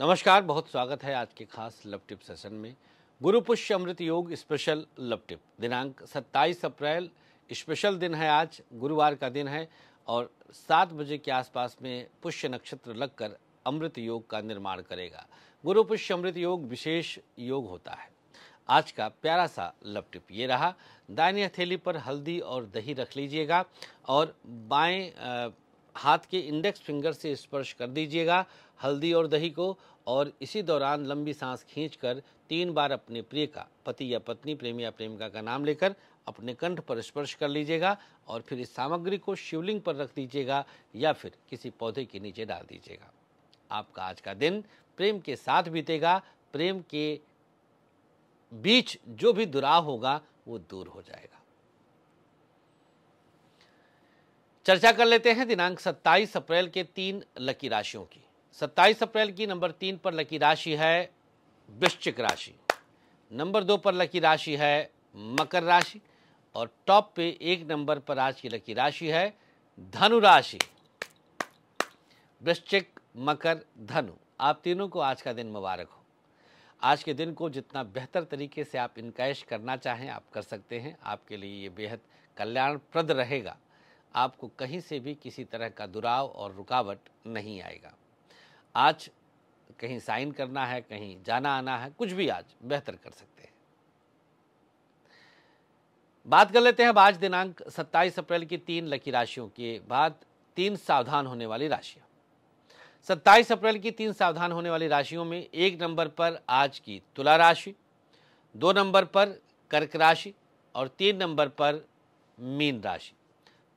नमस्कार बहुत स्वागत है आज के खास लव टिप सेशन में गुरु पुष्य अमृत योग स्पेशल लव टिप दिनांक 27 अप्रैल स्पेशल दिन है आज गुरुवार का दिन है और सात बजे के आसपास में पुष्य नक्षत्र लगकर अमृत योग का निर्माण करेगा गुरु पुष्य अमृत योग विशेष योग होता है आज का प्यारा सा लव टिप ये रहा दाहिनी हथेली पर हल्दी और दही रख लीजिएगा और बाएं हाथ के इंडेक्स फिंगर से स्पर्श कर दीजिएगा हल्दी और दही को और इसी दौरान लंबी सांस खींचकर तीन बार अपने प्रिय का पति या पत्नी प्रेमी या प्रेमिका का नाम लेकर अपने कंठ पर स्पर्श कर लीजिएगा और फिर इस सामग्री को शिवलिंग पर रख दीजिएगा या फिर किसी पौधे के नीचे डाल दीजिएगा आपका आज का दिन प्रेम के साथ बीतेगा प्रेम के बीच जो भी दुराव होगा वो दूर हो जाएगा चर्चा कर लेते हैं दिनांक 27 अप्रैल के तीन लकी राशियों की 27 अप्रैल की नंबर तीन पर लकी राशि है वृश्चिक राशि नंबर दो पर लकी राशि है मकर राशि और टॉप पे एक नंबर पर आज की लकी राशि है धनु राशि वृश्चिक मकर धनु आप तीनों को आज का दिन मुबारक हो आज के दिन को जितना बेहतर तरीके से आप इनकैश करना चाहें आप कर सकते हैं आपके लिए ये बेहद कल्याणप्रद रहेगा आपको कहीं से भी किसी तरह का दुराव और रुकावट नहीं आएगा आज कहीं साइन करना है कहीं जाना आना है कुछ भी आज बेहतर कर सकते हैं बात कर लेते हैं अब आज दिनांक 27 अप्रैल की तीन लकी राशियों के बाद तीन सावधान होने वाली राशियां 27 अप्रैल की तीन सावधान होने वाली राशियों में एक नंबर पर आज की तुला राशि दो नंबर पर कर्क राशि और तीन नंबर पर मीन राशि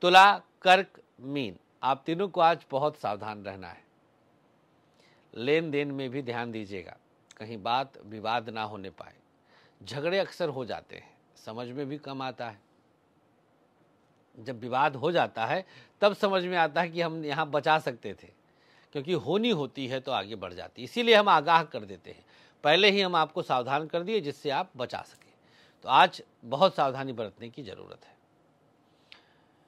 तुला कर्क मीन आप तीनों को आज बहुत सावधान रहना है लेन देन में भी ध्यान दीजिएगा कहीं बात विवाद ना होने पाए झगड़े अक्सर हो जाते हैं समझ में भी कम आता है जब विवाद हो जाता है तब समझ में आता है कि हम यहाँ बचा सकते थे क्योंकि होनी होती है तो आगे बढ़ जाती है इसीलिए हम आगाह कर देते हैं पहले ही हम आपको सावधान कर दिए जिससे आप बचा सकें तो आज बहुत सावधानी बरतने की ज़रूरत है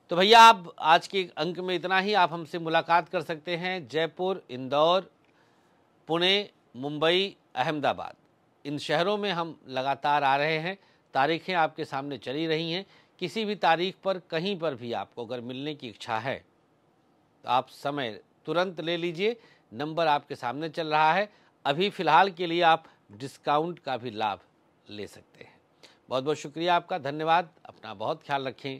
तो भैया आप आज के अंक में इतना ही आप हमसे मुलाकात कर सकते हैं जयपुर इंदौर पुणे मुंबई अहमदाबाद इन शहरों में हम लगातार आ रहे हैं तारीखें आपके सामने चली रही हैं किसी भी तारीख पर कहीं पर भी आपको अगर मिलने की इच्छा है तो आप समय तुरंत ले लीजिए नंबर आपके सामने चल रहा है अभी फ़िलहाल के लिए आप डिस्काउंट का भी लाभ ले सकते हैं बहुत बहुत शुक्रिया आपका धन्यवाद अपना बहुत ख्याल रखें